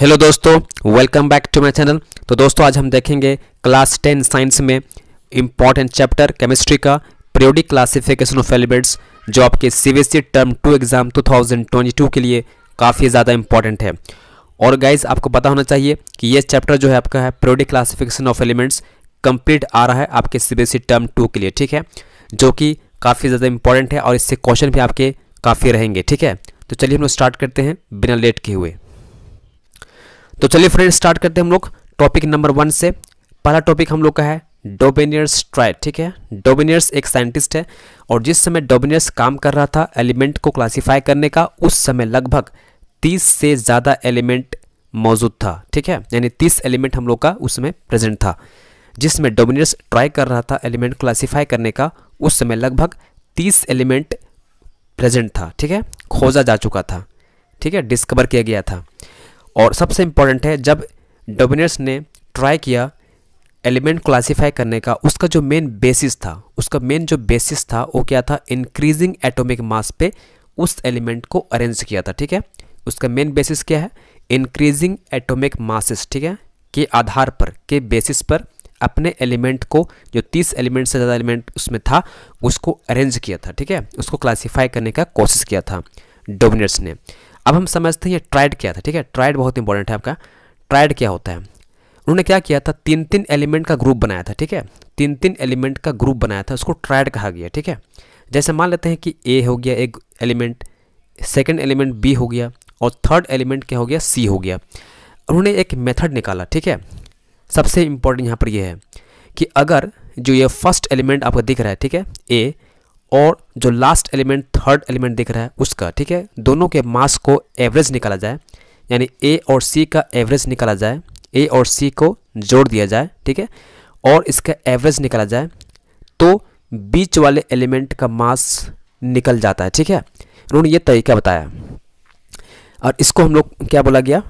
hello दोस्तों welcome back to my channel तो दोस्तों आज हम देखेंगे क्लास टेन साइंस में इम्पॉर्टेंट चैप्टर केमिस्ट्री का प्रियोडिक क्लासिफिकेशन ऑफ एलिमेंट्स जो आपके सीबीएसई टर्म टू एग्ज़ाम 2022 के लिए काफ़ी ज़्यादा इंपॉर्टेंट है और गाइज आपको पता होना चाहिए कि ये चैप्टर जो है आपका है periodic classification of elements complete आ रहा है आपके सी टर्म टू के लिए ठीक है जो कि काफ़ी ज़्यादा इंपॉर्टेंट है और इससे क्वेश्चन भी आपके काफ़ी रहेंगे ठीक है तो चलिए हम लोग स्टार्ट करते हैं बिना लेट किए हुए तो चलिए फ्रेंड स्टार्ट करते हैं हम लोग टॉपिक नंबर वन से पहला टॉपिक हम लोग का है डोबेनियर्स ट्राई ठीक है डोबेनियर्स एक साइंटिस्ट है और जिस समय डोबेनियर्स काम कर रहा था एलिमेंट को क्लासीफाई करने का उस समय लगभग तीस से ज़्यादा एलिमेंट मौजूद था ठीक है यानी तीस एलिमेंट हम लोग का उस समय प्रेजेंट था जिसमें डोमिनियस ट्राई कर रहा था एलिमेंट क्लासिफाई करने का उस समय लगभग तीस एलिमेंट प्रेजेंट था ठीक है खोजा जा चुका था ठीक है डिस्कवर किया गया था और सबसे इम्पोर्टेंट है जब डोमिनर्स ने ट्राई किया एलिमेंट क्लासीफाई करने का उसका जो मेन बेसिस था उसका मेन जो बेसिस था वो क्या था इंक्रीजिंग एटॉमिक मास पे उस एलिमेंट को अरेंज किया था ठीक है उसका मेन बेसिस क्या है इंक्रीजिंग एटॉमिक मासेस ठीक है के आधार पर के बेसिस पर अपने एलिमेंट को जो तीस एलिमेंट से ज़्यादा एलिमेंट उसमें था उसको अरेंज किया था ठीक है उसको क्लासीफाई करने का कोशिश किया था डोमिनर्स ने अब हम समझते हैं ट्राइड क्या था ठीक है ट्राइड बहुत इंपॉर्टेंट है आपका ट्राइड क्या होता है उन्होंने क्या किया था तीन तीन एलिमेंट का ग्रुप बनाया था ठीक है तीन तीन एलिमेंट का ग्रुप बनाया था उसको ट्राइड कहा गया ठीक है जैसे मान लेते हैं कि ए हो गया एक एलिमेंट सेकेंड एलिमेंट बी हो गया और थर्ड एलिमेंट क्या हो गया सी हो गया उन्होंने एक मेथड निकाला ठीक है सबसे इम्पोर्टेंट यहाँ पर यह है कि अगर जो ये फर्स्ट एलिमेंट आपको दिख रहा है ठीक है ए और जो लास्ट एलिमेंट थर्ड एलिमेंट दिख रहा है उसका ठीक है दोनों के मास को एवरेज निकाला जाए यानी ए और सी का एवरेज निकाला जाए ए और सी को जोड़ दिया जाए ठीक है और इसका एवरेज निकाला जाए तो बीच वाले एलिमेंट का मास निकल जाता है ठीक है उन्होंने ये तरीका बताया और इसको हम लोग क्या बोला गया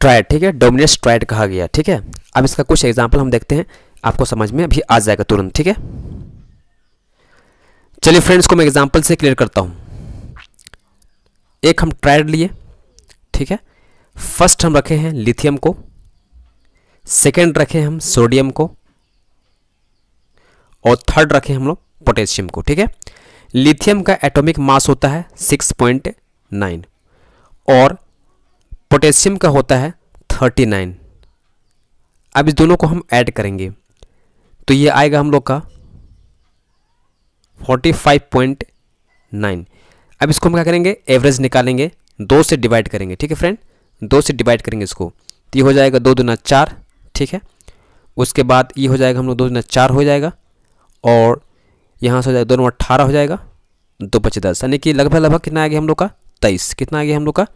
ट्राइड ठीक है डोमिनेस ट्राइड कहा गया ठीक है अब इसका कुछ एग्जाम्पल हम देखते हैं आपको समझ में अभी आ जाएगा तुरंत ठीक है चलिए फ्रेंड्स को मैं एग्जाम्पल से क्लियर करता हूँ एक हम ट्रायड लिए ठीक है फर्स्ट हम रखे हैं लिथियम को सेकेंड रखे हम सोडियम को और थर्ड रखे हम लोग पोटेशियम को ठीक है लिथियम का एटॉमिक मास होता है 6.9 और पोटेशियम का होता है 39 अब इस दोनों को हम ऐड करेंगे तो ये आएगा हम लोग का फोर्टी फाइव पॉइंट नाइन अब इसको हम क्या करेंगे एवरेज निकालेंगे दो से डिवाइड करेंगे ठीक है फ्रेंड दो से डिवाइड करेंगे इसको तो ये हो जाएगा दो दुना चार ठीक है उसके बाद ये हो जाएगा हम लोग दो दुना चार हो जाएगा और यहाँ से हो जाएगा दोनों अट्ठारह हो जाएगा दो पच्चीस दस यानी कि लगभग लगभग कितना आ गया हम लोग का तेईस कितना आ गया हम लोग का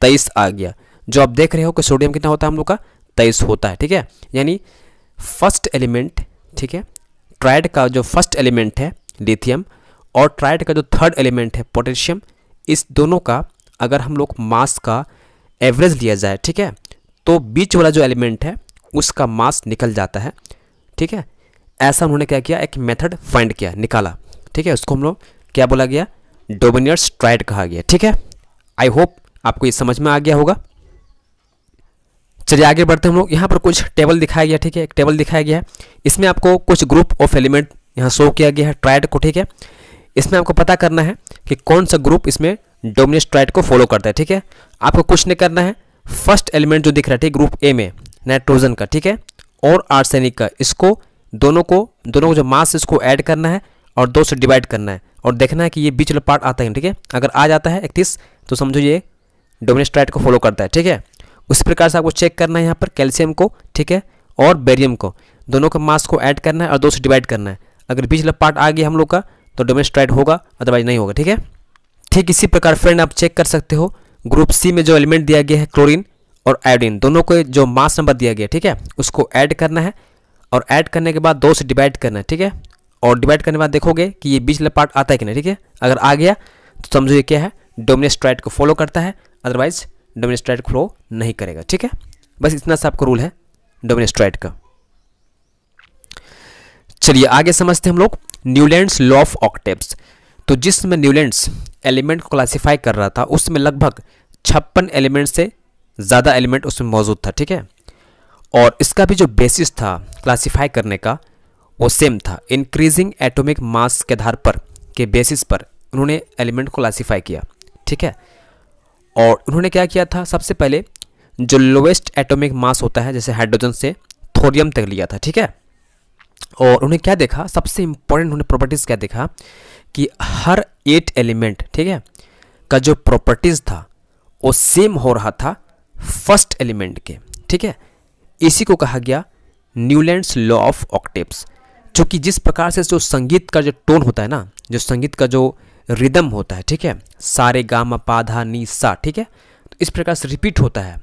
तेईस आ गया जो आप देख रहे हो कि सोडियम कितना होता है हम लोग का तेईस होता है ठीक है यानी फर्स्ट एलिमेंट ठीक है ट्राइड का जो फर्स्ट एलिमेंट है लिथियम और ट्राइड का जो थर्ड एलिमेंट है पोटेशियम इस दोनों का अगर हम लोग मास का एवरेज लिया जाए ठीक है तो बीच वाला जो एलिमेंट है उसका मास निकल जाता है ठीक है ऐसा उन्होंने क्या किया एक मेथड फाइंड किया निकाला ठीक है उसको हम लोग क्या बोला गया डोमिनियर्स ट्राइड कहा गया ठीक है आई होप आपको ये समझ में आ गया होगा चलिए आगे बढ़ते हम लोग यहाँ पर कुछ टेबल दिखाया गया ठीक है एक टेबल दिखाया गया है इसमें आपको कुछ ग्रुप ऑफ एलिमेंट यहाँ शो किया गया है ट्राइड को ठीक है इसमें आपको पता करना है कि कौन सा ग्रुप इसमें डोमिनेट ट्राइड को फॉलो करता है ठीक है आपको कुछ नहीं करना है फर्स्ट एलिमेंट जो दिख रहा है ठीक ग्रुप ए में नाइट्रोजन का ठीक है और आर्सेनिक का इसको दोनों को दोनों को जो मास इसको ऐड करना है और दो से डिवाइड करना है और देखना है कि ये बीच वाला पार्ट आता है ठीक है अगर आ जाता है इकतीस तो समझो ये डोमिनेट ट्राइड को फॉलो करता है ठीक है उस प्रकार से आपको चेक करना है यहाँ पर कैल्शियम को ठीक है और बेरियम को दोनों के मास को ऐड करना है और दो से डिवाइड करना है अगर पिछला पार्ट आ गया हम लोग का तो डेमोस्ट्रेट होगा अदरवाइज नहीं होगा ठीक है ठीक इसी प्रकार फ्रेंड आप चेक कर सकते हो ग्रुप सी में जो एलिमेंट दिया गया है क्लोरीन और आयोडीन दोनों को जो मास नंबर दिया गया ठीक है उसको ऐड करना है और ऐड करने के बाद दो से डिवाइड करना है ठीक है और डिवाइड करने के बाद देखोगे कि ये बीच पार्ट आता है कि नहीं ठीक है अगर आ गया तो समझो ये क्या है डोमिनेस्ट्राइट को फॉलो करता है अदरवाइज डोमिनेस्ट्राइट फॉलो नहीं करेगा ठीक है बस इतना सा आपको रूल है डोमिनेस्ट्राइट का चलिए आगे समझते हम लोग न्यूलैंड्स लॉ ऑफ ऑक्टेव्स तो जिसमें न्यूलैंड्स एलिमेंट को क्लासीफाई कर रहा था उसमें लगभग छप्पन एलिमेंट से ज़्यादा एलिमेंट उसमें मौजूद था ठीक है और इसका भी जो बेसिस था क्लासीफाई करने का वो सेम था इंक्रीजिंग एटोमिक मास के आधार पर के बेसिस पर उन्होंने एलिमेंट को क्लासीफाई किया ठीक है और उन्होंने क्या किया था सबसे पहले जो लोवेस्ट एटोमिक मास होता है जैसे हाइड्रोजन से थोरियम तक लिया था ठीक है और उन्हें क्या देखा सबसे इंपॉर्टेंट उन्होंने प्रॉपर्टीज़ क्या देखा कि हर एट एलिमेंट ठीक है का जो प्रॉपर्टीज़ था वो सेम हो रहा था फर्स्ट एलिमेंट के ठीक है इसी को कहा गया न्यूलैंड्स लॉ ऑफ ऑक्टेप्स चूंकि जिस प्रकार से जो संगीत का जो टोन होता है ना जो संगीत का जो रिदम होता है ठीक है सारे गामा पाधा नी सा ठीक है तो इस प्रकार से रिपीट होता है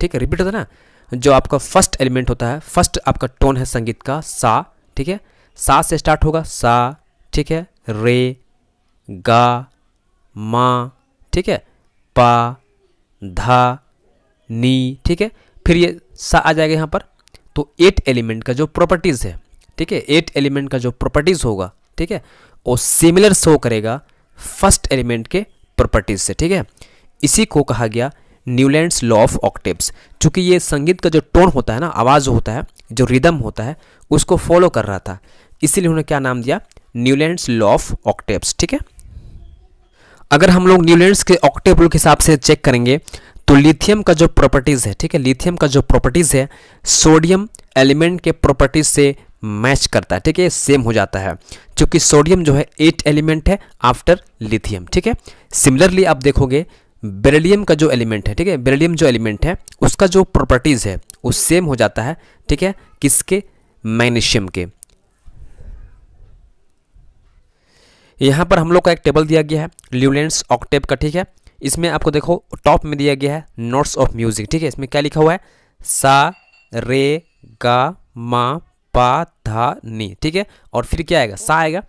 ठीक है रिपीट होता है ना जो आपका फर्स्ट एलिमेंट होता है फर्स्ट आपका टोन है संगीत का सा ठीक है सा से स्टार्ट होगा सा ठीक है रे गा मा ठीक है पा धा नी ठीक है फिर ये सा आ जाएगा यहाँ पर तो एट एलिमेंट का जो प्रॉपर्टीज़ है ठीक है एट एलिमेंट का जो प्रॉपर्टीज़ होगा ठीक है वो सिमिलर शो करेगा फर्स्ट एलिमेंट के प्रॉपर्टीज़ से ठीक है इसी को कहा गया न्यूलैंड्स लॉ ऑफ ऑक्टिव्स चूँकि ये संगीत का जो टोन होता है ना आवाज़ होता है जो रिदम होता है उसको फॉलो कर रहा था इसीलिए उन्होंने क्या नाम दिया न्यूलैंड्स लॉ ऑफ ऑक्टिव्स ठीक है अगर हम लोग न्यूलैंड्स के ऑक्टिव के हिसाब से चेक करेंगे तो लिथियम का जो प्रॉपर्टीज़ है ठीक है लिथियम का जो प्रॉपर्टीज़ है सोडियम एलिमेंट के प्रॉपर्टीज से मैच करता है ठीक है सेम हो जाता है क्योंकि सोडियम जो है एट एलिमेंट है आफ्टर लिथियम ठीक है सिमिलरली आप देखोगे बेरिलियम का जो एलिमेंट है ठीक है बेरिलियम जो एलिमेंट है उसका जो प्रॉपर्टीज़ है वो सेम हो जाता है ठीक है किसके मैग्नीशियम के यहाँ पर हम लोग का एक टेबल दिया गया है ल्यूलेंस ऑक्टेप का ठीक है इसमें आपको देखो टॉप में दिया गया है नोट्स ऑफ म्यूजिक ठीक है इसमें क्या लिखा हुआ है सा रे गा मा पा धा नी ठीक है और फिर क्या आएगा सा आएगा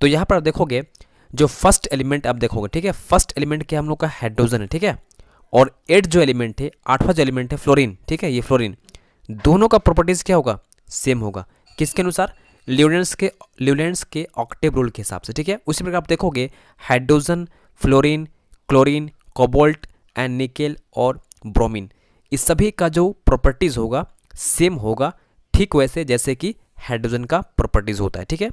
तो यहाँ पर देखोगे जो फर्स्ट एलिमेंट आप देखोगे ठीक है फर्स्ट एलिमेंट क्या हम लोग का हाइड्रोजन है ठीक है और एट जो एलिमेंट है आठवां जो एलिमेंट है फ्लोरिन ठीक है ये फ्लोरिन दोनों का प्रॉपर्टीज़ क्या होगा सेम होगा किसके अनुसार ल्यूडेंस के ल्यूडेंस के ऑक्टेव रूल के हिसाब से ठीक है उसी प्रकार आप देखोगे hydrogen fluorine chlorine cobalt and nickel और ब्रोमिन इस सभी का जो प्रॉपर्टीज़ होगा सेम होगा ठीक वैसे जैसे कि हाइड्रोजन का प्रॉपर्टीज़ होता है ठीक है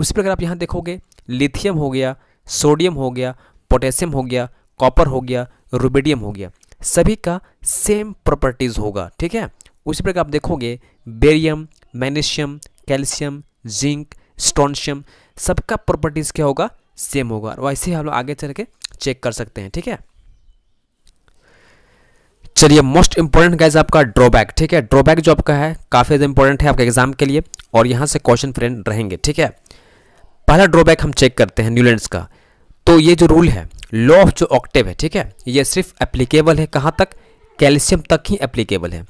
उसी प्रकार आप यहाँ देखोगे लिथियम हो गया सोडियम हो गया पोटेशियम हो गया कॉपर हो गया रुबेडियम हो गया सभी का सेम प्रॉपर्टीज़ होगा ठीक है उसी प्रकार आप देखोगे barium magnesium calcium zinc strontium सबका प्रॉपर्टीज़ क्या होगा सेम होगा और वैसे ही हम लोग आगे चल के चेक कर सकते हैं ठीक है चलिए मोस्ट इंपॉर्टेंट गाइज आपका ड्रॉबैक ठीक है ड्रॉबैक जो आपका है काफ़ी ज़्यादा इंपॉर्टेंट है आपके एग्जाम के लिए और यहाँ से क्वेश्चन फ्रेंड रहेंगे ठीक है पहला ड्रॉबैक हम चेक करते हैं न्यूलैंड का तो ये जो रूल है लॉ ऑफ जो ऑक्टिव है ठीक है ये सिर्फ एप्लीकेबल है कहाँ तक कैल्शियम तक ही एप्लीकेबल है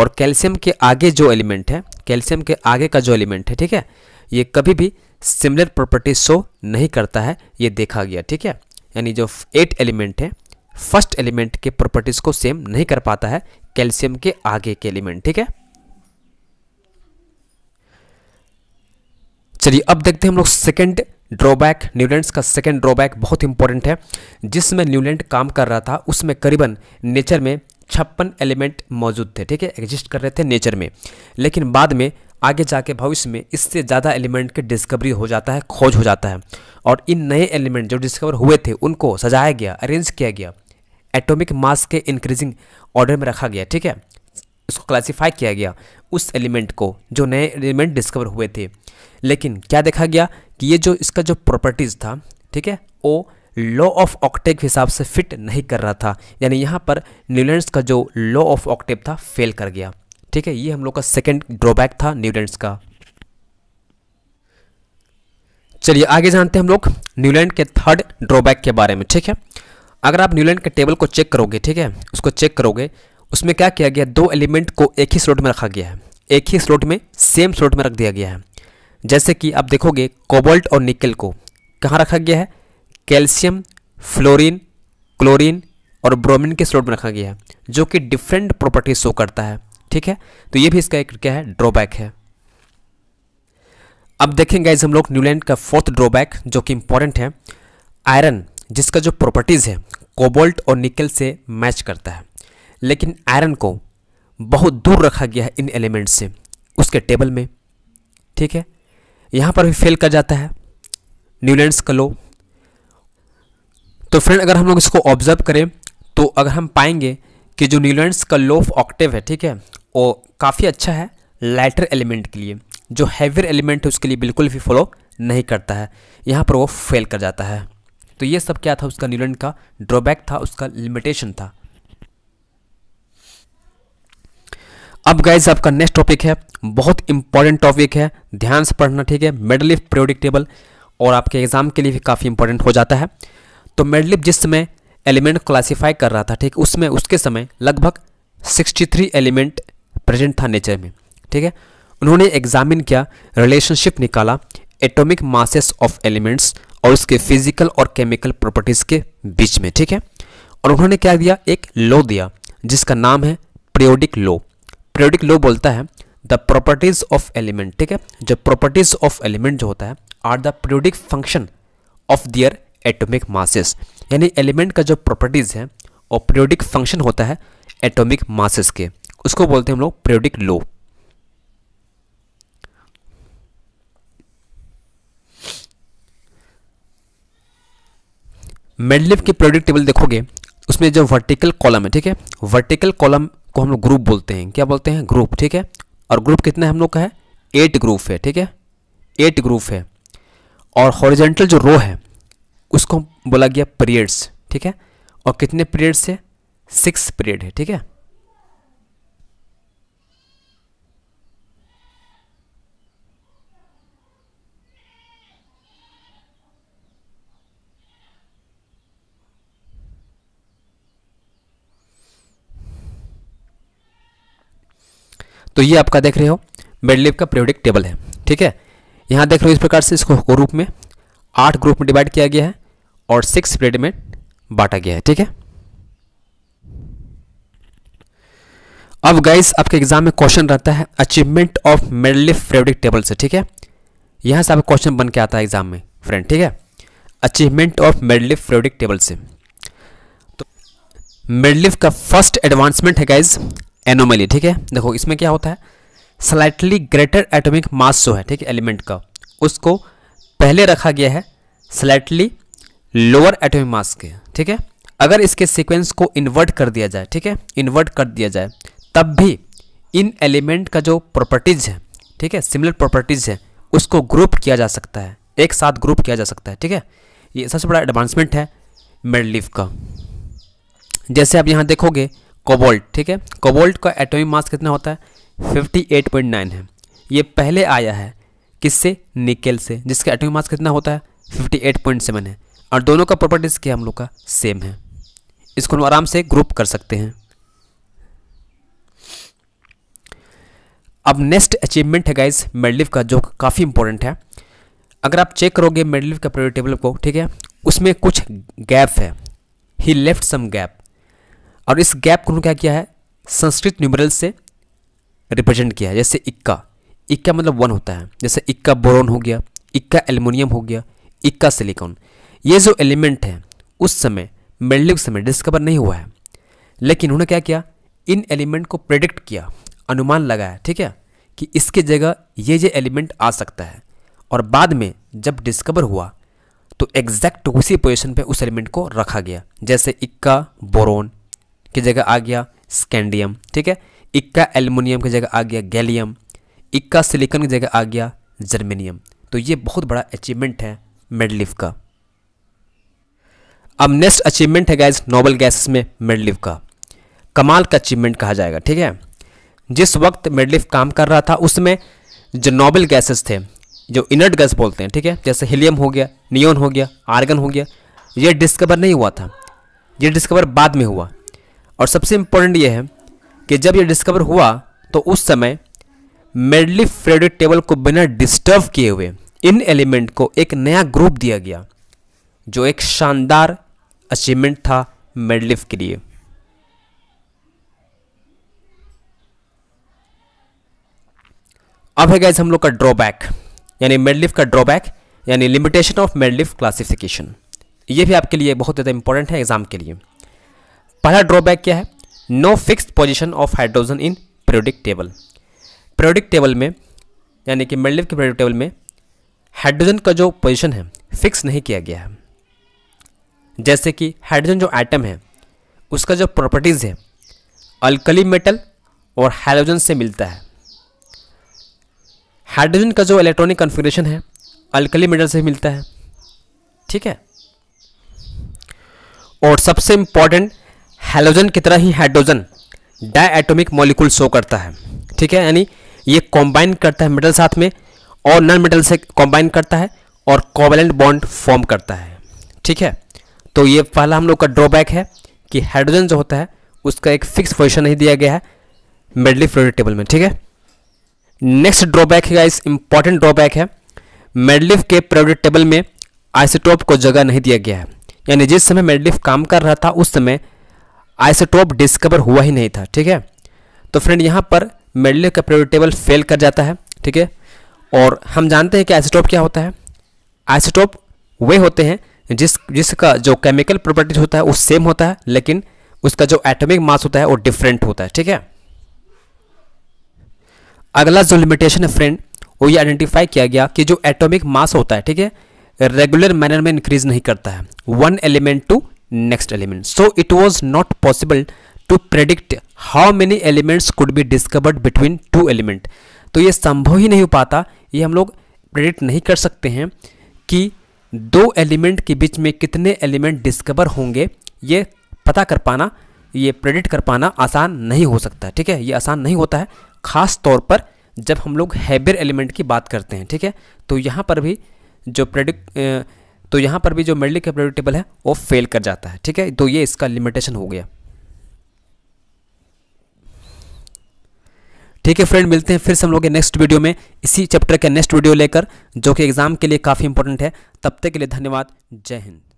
और कैल्शियम के आगे जो एलिमेंट है कैल्शियम के आगे का जो एलिमेंट है ठीक है ये कभी भी सिमिलर प्रॉपर्टी शो नहीं करता है ये देखा गया ठीक है यानी जो एट एलिमेंट है फर्स्ट एलिमेंट के प्रॉपर्टीज को सेम नहीं कर पाता है कैल्शियम के आगे के एलिमेंट ठीक है चलिए अब देखते हैं हम लोग सेकेंड ड्रॉबैक न्यूलैंड का सेकेंड ड्रॉबैक बहुत इंपॉर्टेंट है जिसमें न्यूलैंड काम कर रहा था उसमें करीबन नेचर में छप्पन एलिमेंट मौजूद थे ठीक है एग्जिस्ट कर रहे थे नेचर में लेकिन बाद में आगे जाके भविष्य में इससे ज़्यादा एलिमेंट के डिस्कवरी हो जाता है खोज हो जाता है और इन नए एलिमेंट जो डिस्कवर हुए थे उनको सजाया गया अरेंज किया गया एटॉमिक मास के इंक्रीजिंग ऑर्डर में रखा गया ठीक है उसको क्लासिफाई किया गया उस एलिमेंट को जो नए एलिमेंट डिस्कवर हुए थे लेकिन क्या देखा गया कि ये जो इसका जो प्रॉपर्टीज़ था ठीक है वो लॉ ऑफ ऑक्टेव के हिसाब से फिट नहीं कर रहा था यानी यहाँ पर न्यूलैंड्स का जो लॉ ऑफ ऑक्टेव था फेल कर गया ठीक है ये हम लोग का सेकेंड ड्रॉबैक था न्यूलैंड्स का चलिए आगे जानते हैं हम लोग न्यूलैंड के थर्ड ड्रॉबैक के बारे में ठीक है अगर आप न्यूलैंड के टेबल को चेक करोगे ठीक है उसको चेक करोगे उसमें क्या किया गया दो एलिमेंट को एक ही स्लोट में रखा गया है एक ही स्लोट में सेम स्लोट में रख दिया गया है जैसे कि आप देखोगे कोबल्ट और निकल को कहाँ रखा गया है कैल्शियम फ्लोरिन क्लोरिन और ब्रोमिन के स्लोट में रखा गया है जो कि डिफरेंट प्रॉपर्टी शो करता है ठीक है तो ये भी इसका एक क्या है ड्रॉबैक है अब देखेंगे हम लोग न्यूलैंड का फोर्थ ड्रॉबैक जो कि इंपॉर्टेंट है आयरन जिसका जो प्रॉपर्टीज़ है कोबोल्ट और निकल से मैच करता है लेकिन आयरन को बहुत दूर रखा गया है इन एलिमेंट से उसके टेबल में ठीक है यहाँ पर भी फेल कर जाता है न्यूलैंड्स का लो तो फ्रेंड अगर हम लोग इसको ऑब्जर्व करें तो अगर हम पाएंगे कि जो न्यूलैंड्स का लो ऑफ ऑक्टिव है ठीक है वो काफ़ी अच्छा है लाइटर एलिमेंट के लिए जो हैवियर एलिमेंट है उसके लिए बिल्कुल भी फॉलो नहीं करता है यहाँ पर वो फेल कर जाता है तो ये सब क्या था उसका न्यूलैंड का ड्रॉबैक था उसका लिमिटेशन था अब गाइज आपका नेक्स्ट टॉपिक है बहुत इंपॉर्टेंट टॉपिक है ध्यान से पढ़ना ठीक है मेडलिफ पीरियोडिक टेबल और आपके एग्जाम के लिए भी काफ़ी इंपॉर्टेंट हो जाता है तो मेडलिफ जिस समय एलिमेंट क्लासीफाई कर रहा था ठीक उसमें उसके समय लगभग 63 एलिमेंट प्रेजेंट था नेचर में ठीक है उन्होंने एग्जामिन किया रिलेशनशिप निकाला एटॉमिक मासेस ऑफ एलिमेंट्स और उसके फिजिकल और केमिकल प्रॉपर्टीज के बीच में ठीक है और उन्होंने क्या दिया एक लो दिया जिसका नाम है प्रियोडिक लो प्रियोडिक लो बोलता है द प्रॉपर्टीज ऑफ एलिमेंट ठीक है जो प्रॉपर्टीज ऑफ एलिमेंट जो होता है are the periodic function of their atomic masses यानी एलिमेंट का जो प्रॉपर्टीज है और प्रियोडिक फंक्शन होता है एटोमिक मासेस के उसको बोलते हैं हम लोग प्रियोडिक लो मेडलिव की प्रोडक्ट टेबल देखोगे उसमें जो वर्टिकल कॉलम है ठीक है वर्टिकल कॉलम को हम लोग ग्रुप बोलते हैं क्या बोलते हैं ग्रुप ठीक है और ग्रुप कितना हम लोग का है एट ग्रुप है ठीक है एट ग्रुप है और हॉरिजेंटल जो रो है उसको बोला गया पीरियड्स ठीक है और कितने पीरियड्स है सिक्स पीरियड है ठीक है तो ये आपका देख रहे हो मेडलिप का प्रियोडिक टेबल है ठीक है यहाँ देख रहे हो इस प्रकार से इसको ग्रुप में आठ ग्रुप में डिवाइड किया गया है और सिक्स पीरियड में बांटा गया है ठीक है अब गाइस आपके एग्जाम में क्वेश्चन रहता है achievement of Mendeleev periodic table से ठीक है यहाँ से आपका क्वेश्चन बन के आता है एग्जाम में फ्रेंड ठीक है achievement of Mendeleev periodic table से तो मेडलिफ का फर्स्ट एडवांसमेंट है गाइज एनोमली ठीक है देखो इसमें क्या होता है स्लाइटली ग्रेटर एटोमिक मास जो है ठीक है एलिमेंट का उसको पहले रखा गया है स्लाइटली लोअर एटोमिक मास के ठीक है अगर इसके सीक्वेंस को इन्वर्ट कर दिया जाए ठीक है इन्वर्ट कर दिया जाए तब भी इन एलिमेंट का जो प्रॉपर्टीज़ है ठीक है सिमिलर प्रॉपर्टीज़ है उसको ग्रुप किया जा सकता है एक साथ ग्रुप किया जा सकता है ठीक है ये सबसे बड़ा एडवांसमेंट है मेडलिफ का जैसे आप यहाँ देखोगे कोबोल्ट ठीक है कोबोल्ट का एटॉमिक मास कितना होता है 58.9 है ये पहले आया है किससे निकेल से जिसका एटॉमिक मास कितना होता है 58.7 है और दोनों का प्रॉपर्टीज़ क्या हम लोग का सेम है इसको हम आराम से ग्रुप कर सकते हैं अब नेक्स्ट अचीवमेंट है गाइज मेडलिफ का जो काफ़ी इंपॉर्टेंट है अगर आप चेक करोगे मेडलिफ का प्रायोरिटी टेबल को ठीक है उसमें कुछ गैप है ही लेफ्ट सम गैप और इस गैप को क्या किया है संस्कृत न्यूमरल से रिप्रेजेंट किया है जैसे इक्का इक्का मतलब वन होता है जैसे इक्का बोरोन हो गया इक्का एल्युमिनियम हो गया इक्का सिलिकॉन ये जो एलिमेंट है उस समय मेडलिक समय डिस्कवर नहीं हुआ है लेकिन उन्होंने क्या किया इन एलिमेंट को प्रेडिक्ट किया अनुमान लगाया ठीक है कि इसके जगह ये ये एलिमेंट आ सकता है और बाद में जब डिस्कवर हुआ तो एग्जैक्ट उसी पोजिशन पर उस एलिमेंट को रखा गया जैसे इक्का बोरोन की जगह आ गया स्कैंडियम ठीक है इक्का एल्युमिनियम की जगह आ गया गैलियम इक्का सिलिकन की जगह आ गया जर्मेनियम तो ये बहुत बड़ा अचीवमेंट है मेडलिफ का अब नेक्स्ट अचीवमेंट है गैस नोबल गैसेस में मेडलिव का कमाल का अचीवमेंट कहा जाएगा ठीक है जिस वक्त मेडलिफ काम कर रहा था उसमें जो नोबल गैसेस थे जो इनर्ट गैस बोलते हैं ठीक है जैसे हीलियम हो गया नियोन हो गया आर्गन हो गया ये डिस्कवर नहीं हुआ था ये डिस्कवर बाद में हुआ और सबसे इम्पोर्टेंट ये है कि जब ये डिस्कवर हुआ तो उस समय मेडली फ्रेडिक टेबल को बिना डिस्टर्ब किए हुए इन एलिमेंट को एक नया ग्रुप दिया गया जो एक शानदार अचीवमेंट था मेडलिफ के लिए अब है गैस हम लोग का ड्रॉबैक यानी मेडलिफ का ड्रॉबैक यानी लिमिटेशन ऑफ मेडलिफ क्लासिफिकेशन ये भी आपके लिए बहुत ज़्यादा इंपॉर्टेंट है एग्जाम के लिए पहला ड्रॉबैक क्या है no fix position of hydrogen in periodic table periodic table में यानी कि मेडलिव के प्रोडिक टेबल में हाइड्रोजन का जो पोजिशन है फिक्स नहीं किया गया है जैसे कि हाइड्रोजन जो आइटम है उसका जो प्रॉपर्टीज़ है अल्कली मेटल और हाइड्रोजन से मिलता है हाइड्रोजन का जो इलेक्ट्रॉनिक कन्फिग्रेशन है अल्कली मेटल से मिलता है ठीक है और सबसे इम्पॉर्टेंट हेलोजन की तरह ही हाइड्रोजन एटोमिक मॉलिक्यूल शो करता है ठीक है यानी ये कॉम्बाइन करता है मेटल साथ में और नॉन मेटल से कॉम्बाइन करता है और कोवेलेंट बॉन्ड फॉर्म करता है ठीक है तो ये पहला हम लोग का ड्रॉबैक है कि हाइड्रोजन जो होता है उसका एक फिक्स पोजिशन नहीं दिया गया है मेडली फ्लोरिड टेबल में ठीक है नेक्स्ट ड्रॉबैक है इस इंपॉर्टेंट ड्रॉबैक है मेडलिफ के प्रेवरेट टेबल में आइसोटोप को जगह नहीं दिया गया है यानी जिस समय मेडलिफ काम कर रहा था उस समय आइसोटोप डिस्कवर हुआ ही नहीं था ठीक है तो फ्रेंड यहाँ पर मेडले का प्रियोडिक टेबल फेल कर जाता है ठीक है और हम जानते हैं कि आइसोटोप क्या होता है आइसोटोप वे होते हैं जिस जिसका जो केमिकल प्रॉपर्टीज होता है वो सेम होता है लेकिन उसका जो एटॉमिक मास होता है वो डिफरेंट होता है ठीक है अगला जो लिमिटेशन है फ्रेंड वो ये आइडेंटिफाई किया गया कि जो एटॉमिक मास होता है ठीक है रेगुलर मैनर में इंक्रीज नहीं करता है one element to next element so it was not possible to predict how many elements could be discovered between two element तो ये संभव ही नहीं हो पाता ये हम लोग प्रेडिक्ट नहीं कर सकते हैं कि दो एलिमेंट के बीच में कितने एलिमेंट डिस्कवर होंगे ये पता कर पाना ये प्रेडिक्ट कर पाना आसान नहीं हो सकता ठीक है ये आसान नहीं होता है ख़ास तौर पर जब हम लोग हैबियर एलिमेंट की बात करते हैं ठीक है तो यहाँ पर भी जो प्रेडिक्ट तो यहाँ पर भी जो मिडली कैपेबिलिटी टेबल है वो फेल कर जाता है ठीक है तो ये इसका लिमिटेशन हो गया ठीक है फ्रेंड मिलते हैं फिर से हम लोग नेक्स्ट वीडियो में इसी चैप्टर के नेक्स्ट वीडियो लेकर जो कि एग्ज़ाम के लिए काफ़ी इंपॉर्टेंट है तब तक के लिए धन्यवाद जय हिंद